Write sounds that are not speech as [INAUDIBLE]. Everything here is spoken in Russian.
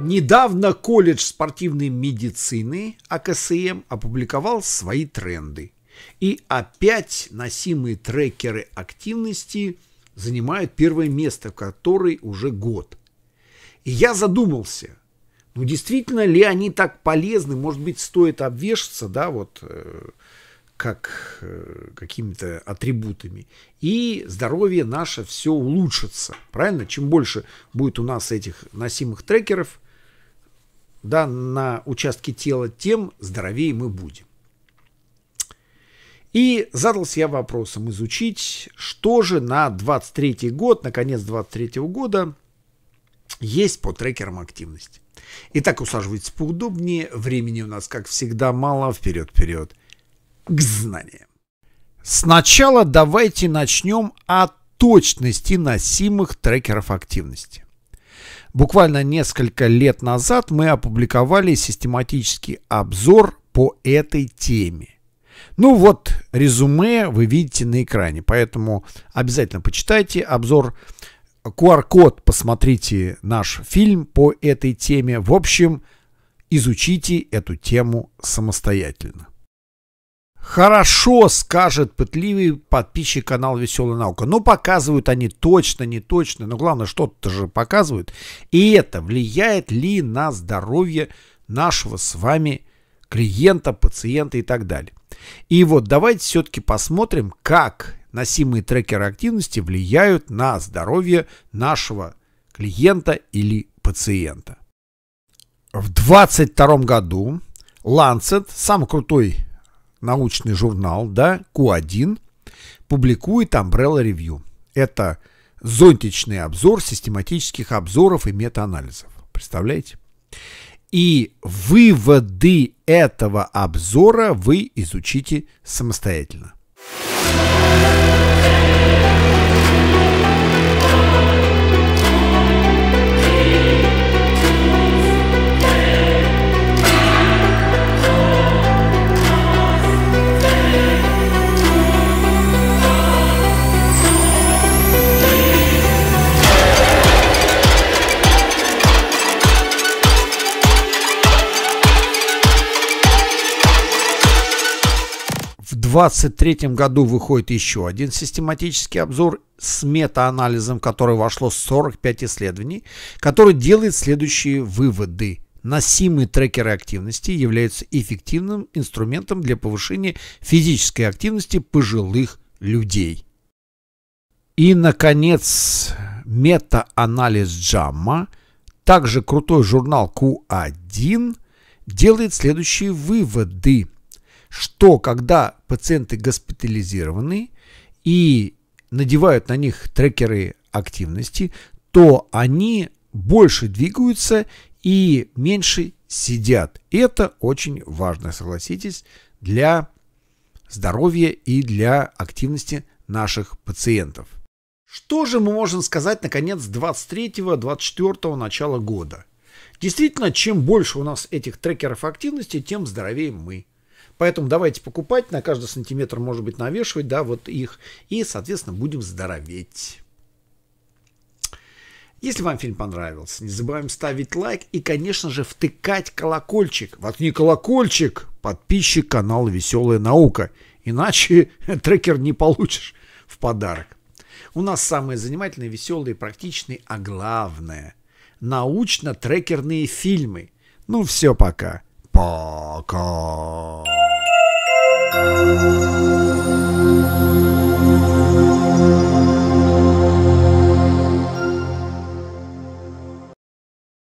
Недавно колледж спортивной медицины АКСМ опубликовал свои тренды. И опять носимые трекеры активности занимают первое место, в которой уже год. И я задумался, ну действительно ли они так полезны? Может быть, стоит обвешаться, да, вот э, как э, какими-то атрибутами. И здоровье наше все улучшится. Правильно? Чем больше будет у нас этих носимых трекеров, да, на участке тела, тем здоровее мы будем. И задался я вопросом изучить, что же на 23 год, на конец 23 -го года есть по трекерам активности. Итак, усаживайтесь поудобнее, времени у нас, как всегда, мало, вперед-вперед к знаниям. Сначала давайте начнем от точности носимых трекеров активности. Буквально несколько лет назад мы опубликовали систематический обзор по этой теме. Ну вот, резюме вы видите на экране, поэтому обязательно почитайте обзор. QR-код, посмотрите наш фильм по этой теме. В общем, изучите эту тему самостоятельно. Хорошо, скажет пытливый подписчик канала Веселая наука. Но показывают они точно, не точно. Но главное, что-то же показывают. И это влияет ли на здоровье нашего с вами клиента, пациента и так далее. И вот давайте все-таки посмотрим, как носимые трекеры активности влияют на здоровье нашего клиента или пациента. В 2022 году Lancet, самый крутой научный журнал, да, Q1, публикует Umbrella Review. Это зонтичный обзор систематических обзоров и метаанализов. Представляете? И выводы этого обзора вы изучите самостоятельно. 2023 году выходит еще один систематический обзор с мета-анализом, в который вошло 45 исследований, который делает следующие выводы. Носимые трекеры активности являются эффективным инструментом для повышения физической активности пожилых людей. И, наконец, мета-анализ Джамма, также крутой журнал Q1, делает следующие выводы – что когда пациенты госпитализированы и надевают на них трекеры активности, то они больше двигаются и меньше сидят. это очень важно, согласитесь, для здоровья и для активности наших пациентов. Что же мы можем сказать, наконец, 23-24 начала года? Действительно, чем больше у нас этих трекеров активности, тем здоровее мы. Поэтому давайте покупать, на каждый сантиметр, может быть, навешивать, да, вот их. И, соответственно, будем здороветь. Если вам фильм понравился, не забываем ставить лайк и, конечно же, втыкать колокольчик. Вот не колокольчик, подписчик канала «Веселая наука». Иначе [LAUGHS] трекер не получишь в подарок. У нас самые занимательные, веселые, практичные, а главное – научно-трекерные фильмы. Ну все, пока. Пока.